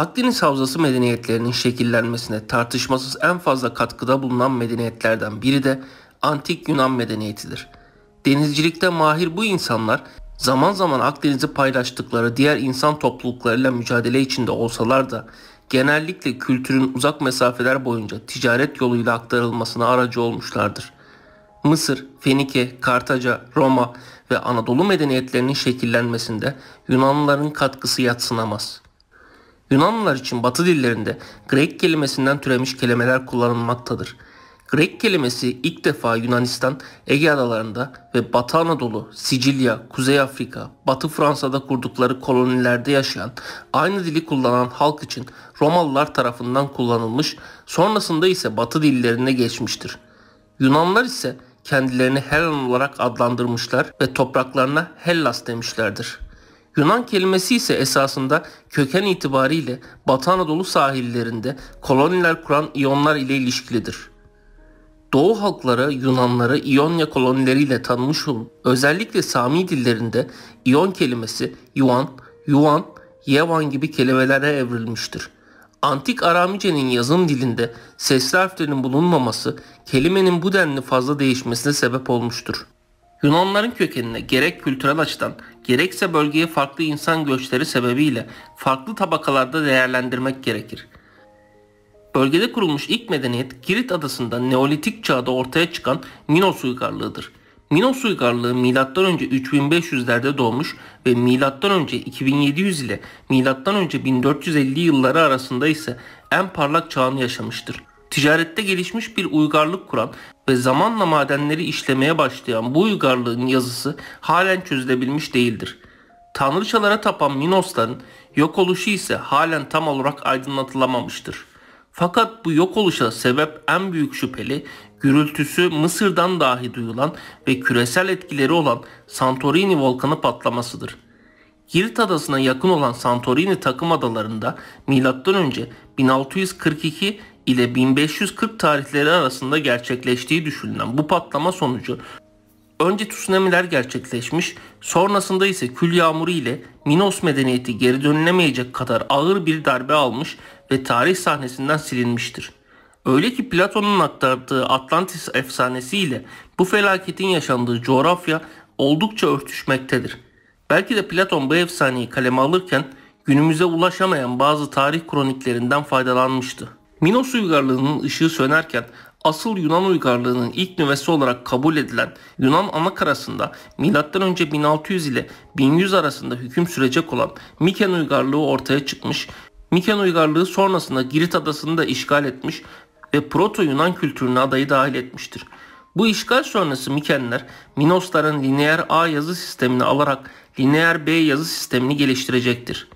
Akdeniz Havzası medeniyetlerinin şekillenmesine tartışmasız en fazla katkıda bulunan medeniyetlerden biri de antik Yunan medeniyetidir. Denizcilikte mahir bu insanlar zaman zaman Akdeniz'i paylaştıkları diğer insan topluluklarıyla mücadele içinde olsalar da genellikle kültürün uzak mesafeler boyunca ticaret yoluyla aktarılmasına aracı olmuşlardır. Mısır, Fenike, Kartaca, Roma ve Anadolu medeniyetlerinin şekillenmesinde Yunanlıların katkısı yatsınamaz. Yunanlılar için batı dillerinde Grek kelimesinden türemiş kelimeler kullanılmaktadır. Grek kelimesi ilk defa Yunanistan, Ege Adalarında ve Batı Anadolu, Sicilya, Kuzey Afrika, Batı Fransa'da kurdukları kolonilerde yaşayan, aynı dili kullanan halk için Romalılar tarafından kullanılmış, sonrasında ise Batı dillerine geçmiştir. Yunanlar ise kendilerini Helen olarak adlandırmışlar ve topraklarına Hellas demişlerdir. Yunan kelimesi ise esasında köken itibariyle Batı Anadolu sahillerinde koloniler kuran İyonlar ile ilişkilidir. Doğu halkları Yunanları İonya kolonileriyle tanımış olun. Özellikle Sami dillerinde İyon kelimesi Yuan, Yuan, Yevan gibi kelimelere evrilmiştir. Antik Aramice'nin yazım dilinde sesli harflerin bulunmaması kelimenin bu denli fazla değişmesine sebep olmuştur. Yunanların kökenine gerek kültürel açıdan gerekse bölgeye farklı insan göçleri sebebiyle farklı tabakalarda değerlendirmek gerekir. Bölgede kurulmuş ilk medeniyet Girit adasında Neolitik çağda ortaya çıkan Minos uygarlığıdır. Minos uygarlığı M.Ö. 3500'lerde doğmuş ve M.Ö. 2700 ile M.Ö. 1450 yılları arasında ise en parlak çağını yaşamıştır ticarette gelişmiş bir uygarlık kuran ve zamanla madenleri işlemeye başlayan bu uygarlığın yazısı halen çözülebilmiş değildir. Tanrıçalara tapan Minosların yok oluşu ise halen tam olarak aydınlatılamamıştır. Fakat bu yok oluşa sebep en büyük şüpheli gürültüsü Mısır'dan dahi duyulan ve küresel etkileri olan Santorini volkanı patlamasıdır. Girit adasına yakın olan Santorini takım adalarında M.Ö. 1642 ile 1540 tarihleri arasında gerçekleştiği düşünülen bu patlama sonucu önce tsunamiler gerçekleşmiş, sonrasında ise kül yağmuru ile Minos medeniyeti geri dönülemeyecek kadar ağır bir darbe almış ve tarih sahnesinden silinmiştir. Öyle ki Platon'un aktardığı Atlantis efsanesi ile bu felaketin yaşandığı coğrafya oldukça örtüşmektedir. Belki de Platon bu efsaneyi kaleme alırken günümüze ulaşamayan bazı tarih kroniklerinden faydalanmıştı. Minos uygarlığının ışığı sönerken asıl Yunan uygarlığının ilk nüvesi olarak kabul edilen Yunan ana karasında M.Ö. 1600 ile 1100 arasında hüküm sürecek olan Miken uygarlığı ortaya çıkmış, Miken uygarlığı sonrasında Girit adasını da işgal etmiş ve Proto-Yunan kültürüne adayı dahil etmiştir. Bu işgal sonrası Mikenler Minosların lineer A yazı sistemini alarak lineer B yazı sistemini geliştirecektir.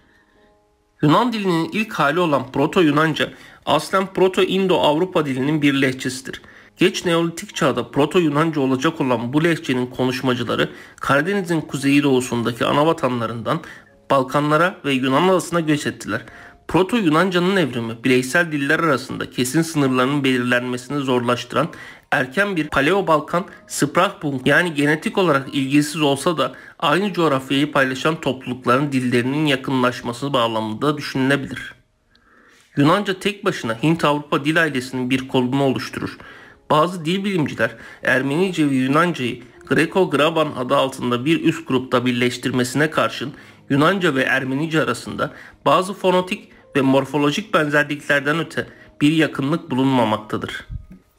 Yunan dilinin ilk hali olan Proto-Yunanca aslen Proto-İndo-Avrupa dilinin bir lehçesidir. Geç Neolitik çağda Proto-Yunanca olacak olan bu lehçenin konuşmacıları Karadeniz'in kuzeyi doğusundaki ana vatanlarından Balkanlara ve Yunan adasına göç ettiler. Proto-Yunanca'nın evrimi bireysel diller arasında kesin sınırlarının belirlenmesini zorlaştıran erken bir Paleo-Balkan Sprachbund yani genetik olarak ilgisiz olsa da aynı coğrafyayı paylaşan toplulukların dillerinin yakınlaşması bağlamında düşünülebilir. Yunanca tek başına Hint-Avrupa dil ailesinin bir kolunu oluşturur. Bazı dil bilimciler Ermenice ve Yunancayı Greco-Graban adı altında bir üst grupta birleştirmesine karşın Yunanca ve Ermenice arasında bazı fonotik ve morfolojik benzerliklerden öte bir yakınlık bulunmamaktadır.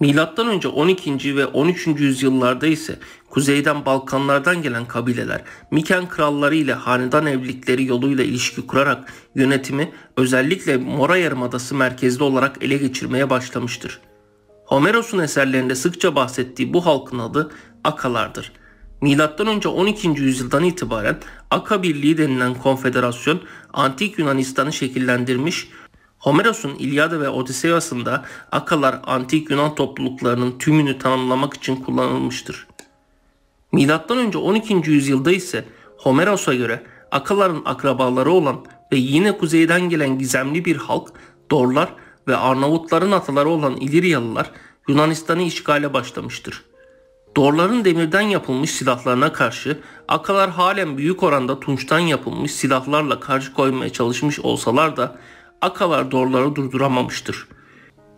Milattan önce 12. ve 13. yüzyıllarda ise kuzeyden Balkanlardan gelen kabileler Miken kralları ile hanedan evlilikleri yoluyla ilişki kurarak yönetimi özellikle Mora Yarımadası merkezli olarak ele geçirmeye başlamıştır. Homeros'un eserlerinde sıkça bahsettiği bu halkın adı Akalardır. Milattan önce 12. yüzyıldan itibaren Aka Birliği denilen konfederasyon antik Yunanistan'ı şekillendirmiş, Homeros'un İlyada ve Odiseyasında akalar antik Yunan topluluklarının tümünü tanımlamak için kullanılmıştır. Milattan önce 12. yüzyılda ise Homeros'a göre akaların akrabaları olan ve yine kuzeyden gelen gizemli bir halk Dorlar ve Arnavutların ataları olan İliryalılar Yunanistan'ı işgale başlamıştır. Dorların demirden yapılmış silahlarına karşı Akalar halen büyük oranda tunçtan yapılmış silahlarla karşı koymaya çalışmış olsalar da akalar dorları durduramamıştır.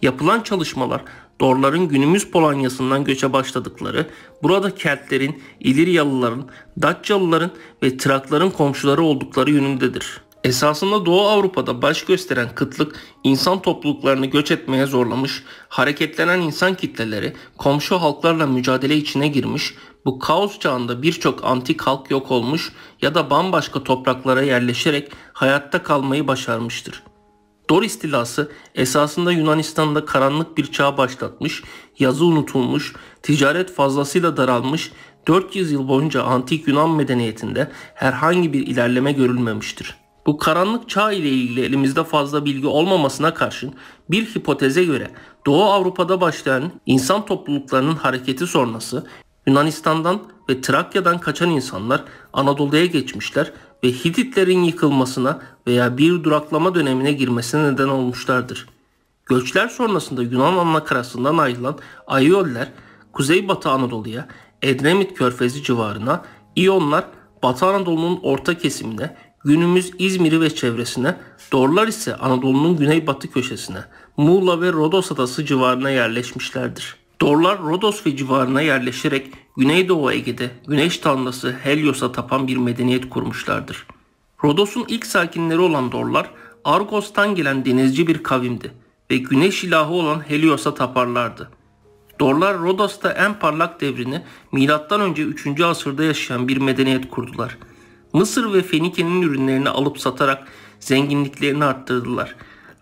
Yapılan çalışmalar Dorların günümüz Polonya'sından göçe başladıkları, burada Keltlerin, İliryalıların, Datçalıların ve Trakların komşuları oldukları yönündedir. Esasında Doğu Avrupa'da baş gösteren kıtlık insan topluluklarını göç etmeye zorlamış, hareketlenen insan kitleleri komşu halklarla mücadele içine girmiş, bu kaos çağında birçok antik halk yok olmuş ya da bambaşka topraklara yerleşerek hayatta kalmayı başarmıştır. Dor istilası esasında Yunanistan'da karanlık bir çağ başlatmış, yazı unutulmuş, ticaret fazlasıyla daralmış, 400 yıl boyunca antik Yunan medeniyetinde herhangi bir ilerleme görülmemiştir. Bu karanlık çağ ile ilgili elimizde fazla bilgi olmamasına karşın bir hipoteze göre Doğu Avrupa'da başlayan insan topluluklarının hareketi sonrası Yunanistan'dan ve Trakya'dan kaçan insanlar Anadolu'ya geçmişler ve Hititlerin yıkılmasına veya bir duraklama dönemine girmesine neden olmuşlardır. Göçler sonrasında Yunan ana karasından ayrılan Ayoller Kuzeybatı Anadolu'ya, Edremit Körfezi civarına, İyonlar Batı Anadolu'nun orta kesimine, günümüz İzmir'i ve çevresine, Dorlar ise Anadolu'nun güneybatı köşesine, Muğla ve Rodos adası civarına yerleşmişlerdir. Dorlar Rodos ve civarına yerleşerek Güneydoğu Ege'de güneş tanrısı Helios'a tapan bir medeniyet kurmuşlardır. Rodos'un ilk sakinleri olan Dorlar Argos'tan gelen denizci bir kavimdi ve güneş ilahı olan Helios'a taparlardı. Dorlar Rodos'ta en parlak devrini M.Ö. 3. asırda yaşayan bir medeniyet kurdular. Mısır ve Fenike'nin ürünlerini alıp satarak zenginliklerini arttırdılar.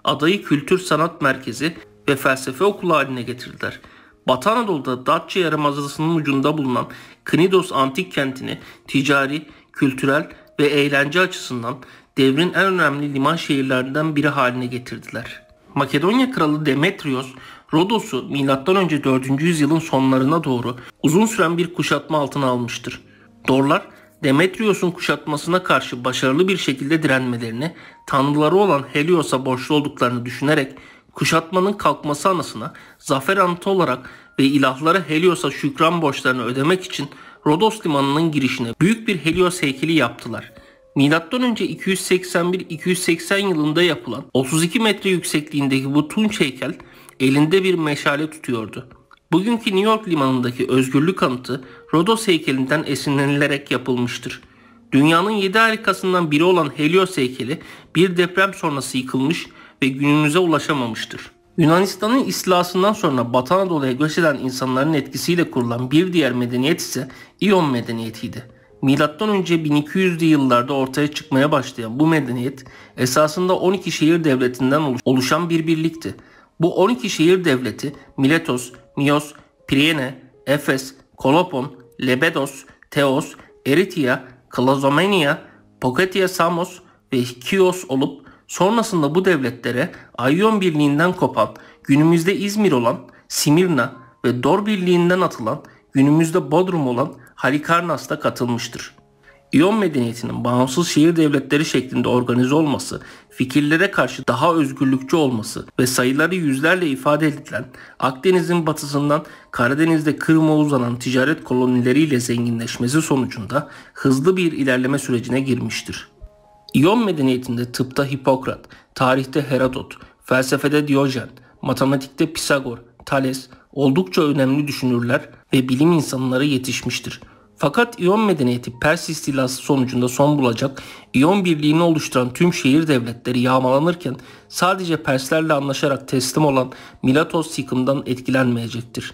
Adayı kültür sanat merkezi ve felsefe okulu haline getirdiler.'' Batı Anadolu'da Datça Yarımadası'nın ucunda bulunan Knidos antik kentini ticari, kültürel ve eğlence açısından devrin en önemli liman şehirlerinden biri haline getirdiler. Makedonya kralı Demetrios, Rodos'u M.Ö. 4. yüzyılın sonlarına doğru uzun süren bir kuşatma altına almıştır. Dorlar, Demetrios'un kuşatmasına karşı başarılı bir şekilde direnmelerini, tanrıları olan Helios'a borçlu olduklarını düşünerek kuşatmanın kalkması anısına zafer anıtı olarak ve ilahlara Helios'a şükran borçlarını ödemek için Rodos limanının girişine büyük bir Helios heykeli yaptılar. Milattan önce 281-280 yılında yapılan 32 metre yüksekliğindeki bu tunç heykel elinde bir meşale tutuyordu. Bugünkü New York limanındaki özgürlük anıtı Rodos heykelinden esinlenilerek yapılmıştır. Dünyanın 7 harikasından biri olan Helios heykeli bir deprem sonrası yıkılmış ve günümüze ulaşamamıştır. Yunanistan'ın istilasından sonra Batı Anadolu'ya göç eden insanların etkisiyle kurulan bir diğer medeniyet ise İyon medeniyetiydi. Milattan önce 1200'lü yıllarda ortaya çıkmaya başlayan bu medeniyet esasında 12 şehir devletinden oluşan bir birlikti. Bu 12 şehir devleti Miletos, Mios, Priene, Efes, Kolopon, Lebedos, Teos, Eritia, Klazomenia, Poketia Samos ve Kios olup Sonrasında bu devletlere Ayyon Birliği'nden kopan, günümüzde İzmir olan Simirna ve Dor Birliği'nden atılan, günümüzde Bodrum olan Halikarnas da katılmıştır. İyon medeniyetinin bağımsız şehir devletleri şeklinde organize olması, fikirlere karşı daha özgürlükçü olması ve sayıları yüzlerle ifade edilen Akdeniz'in batısından Karadeniz'de Kırım'a uzanan ticaret kolonileriyle zenginleşmesi sonucunda hızlı bir ilerleme sürecine girmiştir. İyon medeniyetinde tıpta Hipokrat, tarihte Herodot, felsefede Diyojen, matematikte Pisagor, Thales oldukça önemli düşünürler ve bilim insanları yetişmiştir. Fakat İyon medeniyeti Pers istilası sonucunda son bulacak, İyon birliğini oluşturan tüm şehir devletleri yağmalanırken sadece Perslerle anlaşarak teslim olan Milatos yıkımdan etkilenmeyecektir.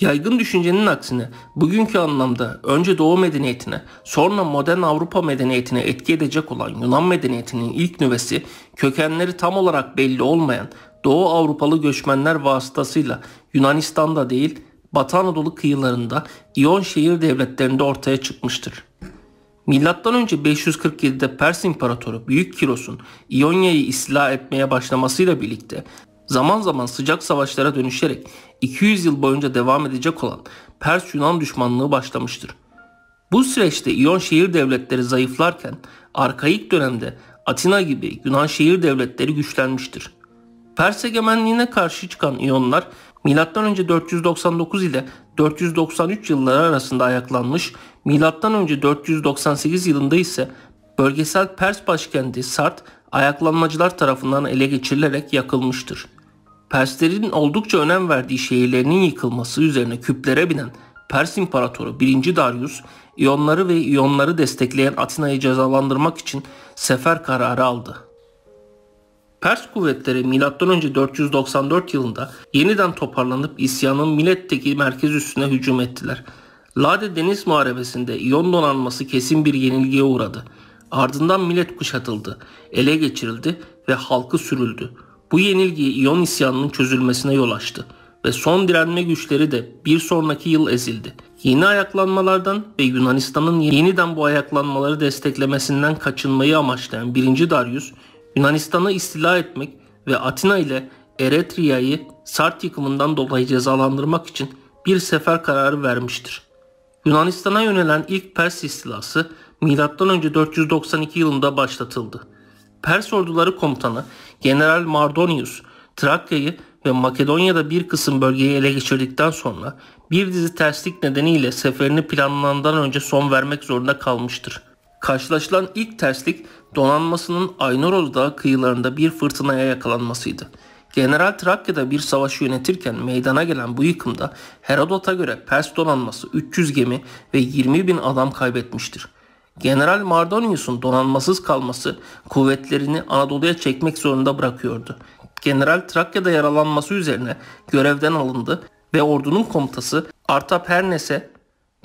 Yaygın düşüncenin aksine bugünkü anlamda önce Doğu medeniyetine sonra modern Avrupa medeniyetine etki edecek olan Yunan medeniyetinin ilk nüvesi kökenleri tam olarak belli olmayan Doğu Avrupalı göçmenler vasıtasıyla Yunanistan'da değil Batı Anadolu kıyılarında İyon şehir devletlerinde ortaya çıkmıştır. Milattan önce 547'de Pers İmparatoru Büyük Kiros'un İonya'yı istila etmeye başlamasıyla birlikte zaman zaman sıcak savaşlara dönüşerek 200 yıl boyunca devam edecek olan Pers-Yunan düşmanlığı başlamıştır. Bu süreçte İyon şehir devletleri zayıflarken arkaik dönemde Atina gibi Yunan şehir devletleri güçlenmiştir. Pers egemenliğine karşı çıkan İyonlar M.Ö. 499 ile 493 yılları arasında ayaklanmış, M.Ö. 498 yılında ise bölgesel Pers başkenti Sart ayaklanmacılar tarafından ele geçirilerek yakılmıştır. Perslerin oldukça önem verdiği şehirlerinin yıkılması üzerine küplere binen Pers İmparatoru 1. Darius, İyonları ve İyonları destekleyen Atina'yı cezalandırmak için sefer kararı aldı. Pers kuvvetleri M.Ö. 494 yılında yeniden toparlanıp isyanın Milet'teki merkez üssüne hücum ettiler. Lade Deniz Muharebesi'nde İyon donanması kesin bir yenilgiye uğradı. Ardından Milet kuşatıldı, ele geçirildi ve halkı sürüldü. Bu yenilgi İyon isyanının çözülmesine yol açtı ve son direnme güçleri de bir sonraki yıl ezildi. Yeni ayaklanmalardan ve Yunanistan'ın yeniden bu ayaklanmaları desteklemesinden kaçınmayı amaçlayan 1. Darius, Yunanistan'ı istila etmek ve Atina ile Eretria'yı Sart yıkımından dolayı cezalandırmak için bir sefer kararı vermiştir. Yunanistan'a yönelen ilk Pers istilası M.Ö. 492 yılında başlatıldı. Pers orduları komutanı General Mardonius Trakya'yı ve Makedonya'da bir kısım bölgeyi ele geçirdikten sonra bir dizi terslik nedeniyle seferini planlanandan önce son vermek zorunda kalmıştır. Karşılaşılan ilk terslik donanmasının Aynoroz Dağı kıyılarında bir fırtınaya yakalanmasıydı. General Trakya'da bir savaşı yönetirken meydana gelen bu yıkımda Herodot'a göre Pers donanması 300 gemi ve 20 bin adam kaybetmiştir. General Mardonius'un donanmasız kalması kuvvetlerini Anadolu'ya çekmek zorunda bırakıyordu. General Trakya'da yaralanması üzerine görevden alındı ve ordunun komutası Artap Hernes'e,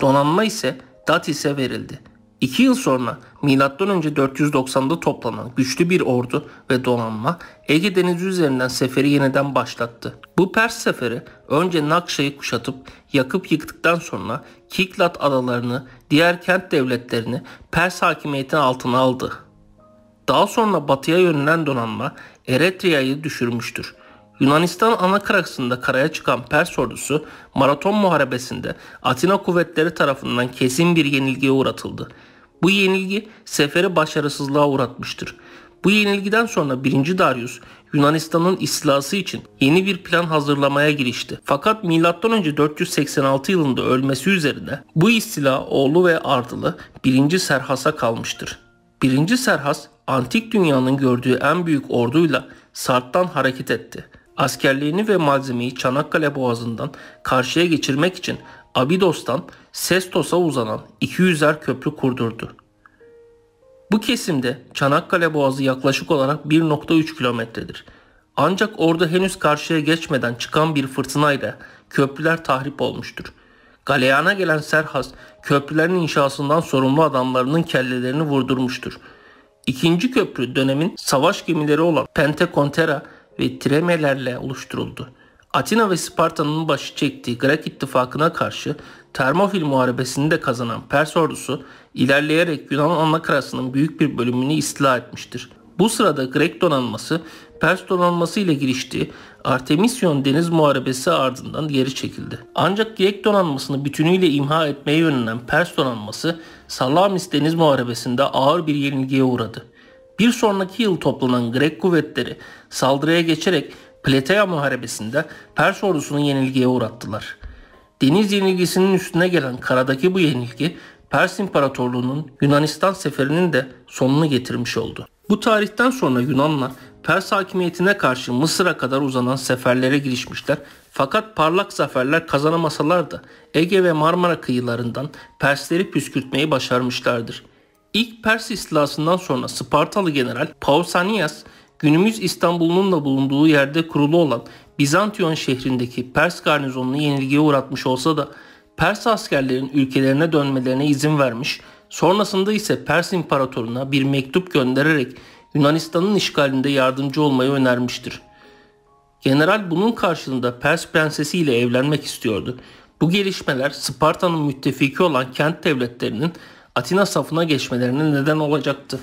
donanma ise Datis'e verildi. İki yıl sonra M.Ö. 490'da toplanan güçlü bir ordu ve donanma Ege Denizi üzerinden seferi yeniden başlattı. Bu Pers seferi önce Nakşa'yı kuşatıp yakıp yıktıktan sonra Kiklat adalarını, diğer kent devletlerini Pers hakimiyetinin altına aldı. Daha sonra batıya yönelen donanma Eretria'yı düşürmüştür. Yunanistan ana Anakraksı'nda karaya çıkan Pers ordusu Maraton Muharebesi'nde Atina kuvvetleri tarafından kesin bir yenilgiye uğratıldı. Bu yenilgi sefere başarısızlığa uğratmıştır. Bu yenilgiden sonra 1. Darius Yunanistan'ın istilası için yeni bir plan hazırlamaya girişti. Fakat M.Ö. 486 yılında ölmesi üzerine bu istila oğlu ve ardılı 1. Serhas'a kalmıştır. 1. Serhas antik dünyanın gördüğü en büyük orduyla Sart'tan hareket etti. Askerliğini ve malzemeyi Çanakkale Boğazı'ndan karşıya geçirmek için Abidos'tan Sestos'a uzanan 200'er köprü kurdurdu. Bu kesimde Çanakkale Boğazı yaklaşık olarak 1.3 kilometredir. Ancak orada henüz karşıya geçmeden çıkan bir fırtınayla köprüler tahrip olmuştur. Galeyana gelen Serhas köprülerin inşasından sorumlu adamlarının kellelerini vurdurmuştur. İkinci köprü dönemin savaş gemileri olan Pentecontera ve Tremelerle oluşturuldu. Atina ve Sparta'nın başı çektiği Grek ittifakına karşı Termofil muharebesini de kazanan Pers ordusu ilerleyerek Yunan anakarasının büyük bir bölümünü istila etmiştir. Bu sırada Grek donanması Pers donanması ile giriştiği Artemision deniz muharebesi ardından geri çekildi. Ancak Grek donanmasını bütünüyle imha etmeye yönelen Pers donanması Salamis deniz muharebesinde ağır bir yenilgiye uğradı. Bir sonraki yıl toplanan Grek kuvvetleri saldırıya geçerek Pleteya Muharebesi'nde Pers ordusunu yenilgiye uğrattılar. Deniz yenilgisinin üstüne gelen karadaki bu yenilgi Pers İmparatorluğu'nun Yunanistan seferinin de sonunu getirmiş oldu. Bu tarihten sonra Yunanlar Pers hakimiyetine karşı Mısır'a kadar uzanan seferlere girişmişler fakat parlak zaferler kazanamasalar da Ege ve Marmara kıyılarından Persleri püskürtmeyi başarmışlardır. İlk Pers istilasından sonra Spartalı general Pausanias günümüz İstanbul'un da bulunduğu yerde kurulu olan Bizantiyon şehrindeki Pers garnizonunu yenilgiye uğratmış olsa da Pers askerlerin ülkelerine dönmelerine izin vermiş, sonrasında ise Pers imparatoruna bir mektup göndererek Yunanistan'ın işgalinde yardımcı olmayı önermiştir. General bunun karşılığında Pers prensesi ile evlenmek istiyordu. Bu gelişmeler Sparta'nın müttefiki olan kent devletlerinin Atina safına geçmelerine neden olacaktı.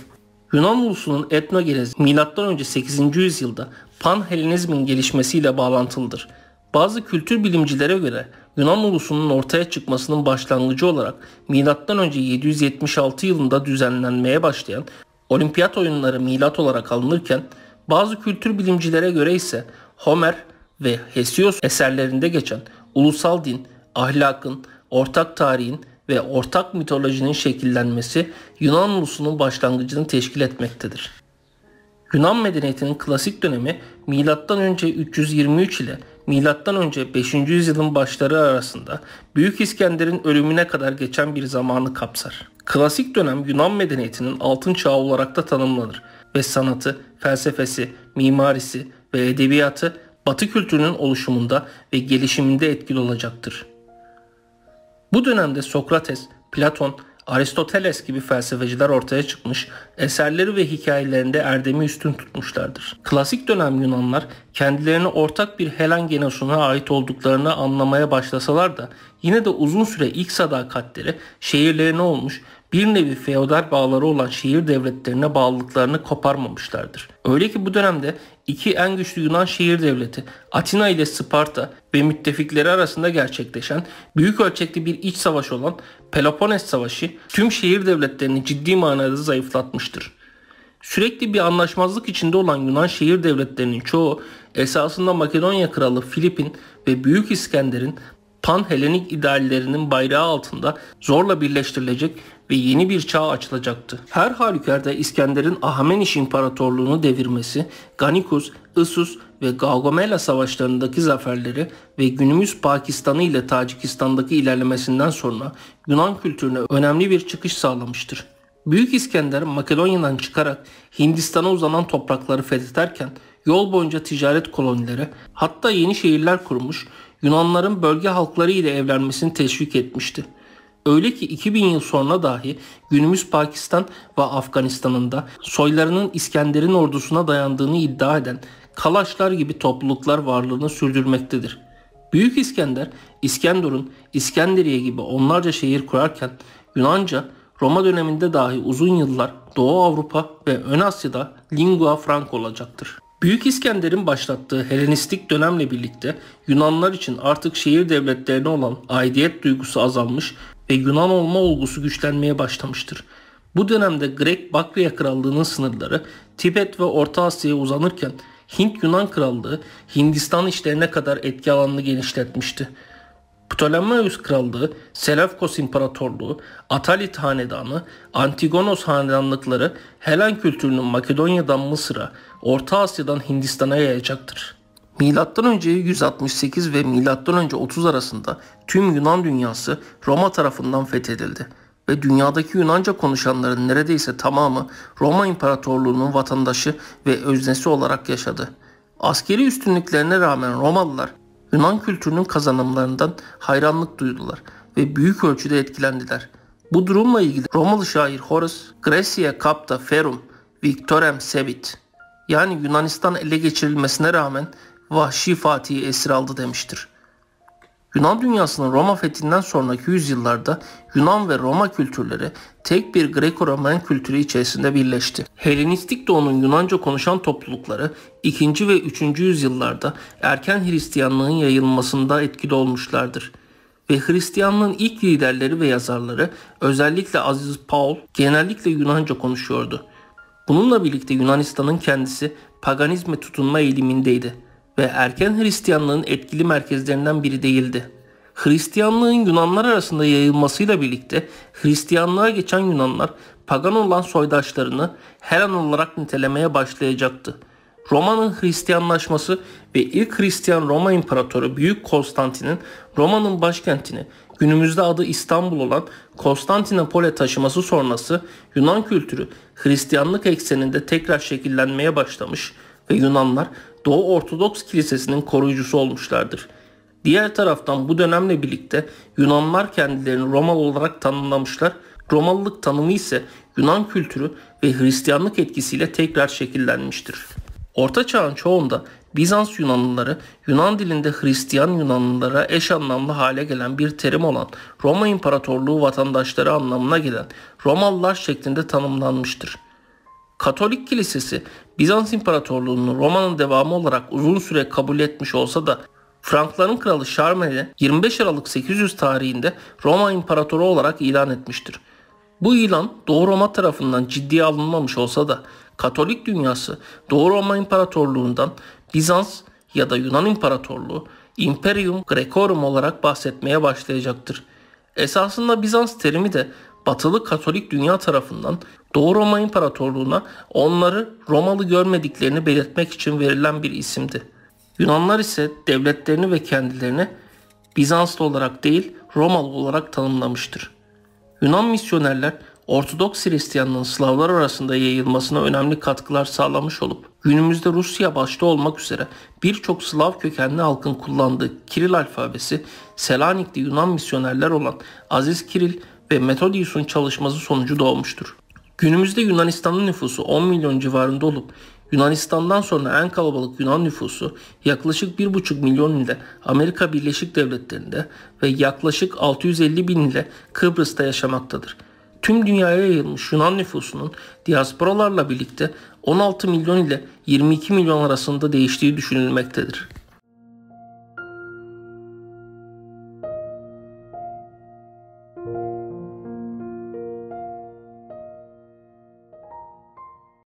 Yunan ulusunun etnogenezi M.Ö. 8. yüzyılda Panhelenizmin gelişmesiyle bağlantılıdır. Bazı kültür bilimcilere göre Yunan ulusunun ortaya çıkmasının başlangıcı olarak M.Ö. 776 yılında düzenlenmeye başlayan olimpiyat oyunları milat olarak alınırken bazı kültür bilimcilere göre ise Homer ve Hesios eserlerinde geçen ulusal din, ahlakın, ortak tarihin ve ortak mitolojinin şekillenmesi Yunan ulusunun başlangıcını teşkil etmektedir. Yunan medeniyetinin klasik dönemi M.Ö. 323 ile M.Ö. 5. yüzyılın başları arasında Büyük İskender'in ölümüne kadar geçen bir zamanı kapsar. Klasik dönem Yunan medeniyetinin altın çağı olarak da tanımlanır ve sanatı, felsefesi, mimarisi ve edebiyatı Batı kültürünün oluşumunda ve gelişiminde etkili olacaktır. Bu dönemde Sokrates, Platon, Aristoteles gibi felsefeciler ortaya çıkmış, eserleri ve hikayelerinde erdemi üstün tutmuşlardır. Klasik dönem Yunanlar kendilerini ortak bir Helen genosuna ait olduklarını anlamaya başlasalar da yine de uzun süre ilk sadakatleri şehirlerine olmuş bir nevi feodal bağları olan şehir devletlerine bağlılıklarını koparmamışlardır. Öyle ki bu dönemde iki en güçlü Yunan şehir devleti Atina ile Sparta ve müttefikleri arasında gerçekleşen büyük ölçekli bir iç savaş olan Peloponnes Savaşı tüm şehir devletlerini ciddi manada zayıflatmıştır. Sürekli bir anlaşmazlık içinde olan Yunan şehir devletlerinin çoğu esasında Makedonya kralı Filip'in ve Büyük İskender'in Pan-Helenik ideallerinin bayrağı altında zorla birleştirilecek ve yeni bir çağ açılacaktı. Her halükarda İskender'in Ahmeniş İmparatorluğunu devirmesi, Ganikus, Isus ve Gaugamela savaşlarındaki zaferleri ve günümüz Pakistan'ı ile Tacikistan'daki ilerlemesinden sonra Yunan kültürüne önemli bir çıkış sağlamıştır. Büyük İskender Makedonya'dan çıkarak Hindistan'a uzanan toprakları fethederken yol boyunca ticaret kolonileri hatta yeni şehirler kurmuş Yunanların bölge halkları ile evlenmesini teşvik etmişti. Öyle ki 2000 yıl sonra dahi günümüz Pakistan ve Afganistan'ında soylarının İskender'in ordusuna dayandığını iddia eden Kalaşlar gibi topluluklar varlığını sürdürmektedir. Büyük İskender, İskenderun, İskenderiye gibi onlarca şehir kurarken Yunanca Roma döneminde dahi uzun yıllar Doğu Avrupa ve Ön Asya'da lingua franca olacaktır. Büyük İskender'in başlattığı Helenistik dönemle birlikte Yunanlar için artık şehir devletlerine olan aidiyet duygusu azalmış ve Yunan olma olgusu güçlenmeye başlamıştır. Bu dönemde Grek Bakriya Krallığı'nın sınırları Tibet ve Orta Asya'ya uzanırken Hint Yunan Krallığı Hindistan işlerine kadar etki alanını genişletmişti. Ptolemaios Krallığı, Selefkos İmparatorluğu, Atalit Hanedanı, Antigonos Hanedanlıkları Helen kültürünün Makedonya'dan Mısır'a, Orta Asya'dan Hindistan'a yayacaktır. Milattan önce 168 ve milattan önce 30 arasında tüm Yunan dünyası Roma tarafından fethedildi ve dünyadaki Yunanca konuşanların neredeyse tamamı Roma İmparatorluğu'nun vatandaşı ve öznesi olarak yaşadı. Askeri üstünlüklerine rağmen Romalılar Yunan kültürünün kazanımlarından hayranlık duydular ve büyük ölçüde etkilendiler. Bu durumla ilgili Romalı şair Horace, Grecia capta ferum victorem sebit yani Yunanistan ele geçirilmesine rağmen vahşi Fatih'i esir aldı demiştir. Yunan dünyasının Roma fethinden sonraki yüzyıllarda Yunan ve Roma kültürleri tek bir Greko-Roman kültürü içerisinde birleşti. Helenistik doğunun Yunanca konuşan toplulukları 2. ve 3. yüzyıllarda erken Hristiyanlığın yayılmasında etkili olmuşlardır ve Hristiyanlığın ilk liderleri ve yazarları özellikle Aziz Paul genellikle Yunanca konuşuyordu. Bununla birlikte Yunanistan'ın kendisi paganizme tutunma eğilimindeydi ve erken Hristiyanlığın etkili merkezlerinden biri değildi. Hristiyanlığın Yunanlar arasında yayılmasıyla birlikte Hristiyanlığa geçen Yunanlar pagan olan soydaşlarını Helen olarak nitelemeye başlayacaktı. Roma'nın Hristiyanlaşması ve ilk Hristiyan Roma İmparatoru Büyük Konstantin'in Roma'nın başkentini günümüzde adı İstanbul olan Konstantinopol'e taşıması sonrası Yunan kültürü Hristiyanlık ekseninde tekrar şekillenmeye başlamış ve Yunanlar Doğu Ortodoks Kilisesi'nin koruyucusu olmuşlardır. Diğer taraftan bu dönemle birlikte Yunanlar kendilerini Romalı olarak tanımlamışlar. Romalılık tanımı ise Yunan kültürü ve Hristiyanlık etkisiyle tekrar şekillenmiştir. Orta Çağ'ın çoğunda Bizans Yunanlıları Yunan dilinde Hristiyan Yunanlılara eş anlamlı hale gelen bir terim olan Roma İmparatorluğu vatandaşları anlamına gelen Romalılar şeklinde tanımlanmıştır. Katolik Kilisesi Bizans İmparatorluğu'nun Roma'nın devamı olarak uzun süre kabul etmiş olsa da Frankların kralı Charlemagne 25 Aralık 800 tarihinde Roma İmparatoru olarak ilan etmiştir. Bu ilan Doğu Roma tarafından ciddiye alınmamış olsa da Katolik dünyası Doğu Roma İmparatorluğundan Bizans ya da Yunan İmparatorluğu Imperium Grecorum olarak bahsetmeye başlayacaktır. Esasında Bizans terimi de Batılı Katolik dünya tarafından Doğu Roma İmparatorluğu'na onları Romalı görmediklerini belirtmek için verilen bir isimdi. Yunanlar ise devletlerini ve kendilerini Bizanslı olarak değil Romalı olarak tanımlamıştır. Yunan misyonerler Ortodoks Hristiyanlığın Slavlar arasında yayılmasına önemli katkılar sağlamış olup günümüzde Rusya başta olmak üzere birçok Slav kökenli halkın kullandığı Kiril alfabesi Selanik'te Yunan misyonerler olan Aziz Kiril ve Metodius'un çalışması sonucu doğmuştur. Günümüzde Yunanistan'ın nüfusu 10 milyon civarında olup Yunanistan'dan sonra en kalabalık Yunan nüfusu yaklaşık 1,5 milyon ile Amerika Birleşik Devletleri'nde ve yaklaşık 650 bin ile Kıbrıs'ta yaşamaktadır. Tüm dünyaya yayılmış Yunan nüfusunun diasporalarla birlikte 16 milyon ile 22 milyon arasında değiştiği düşünülmektedir.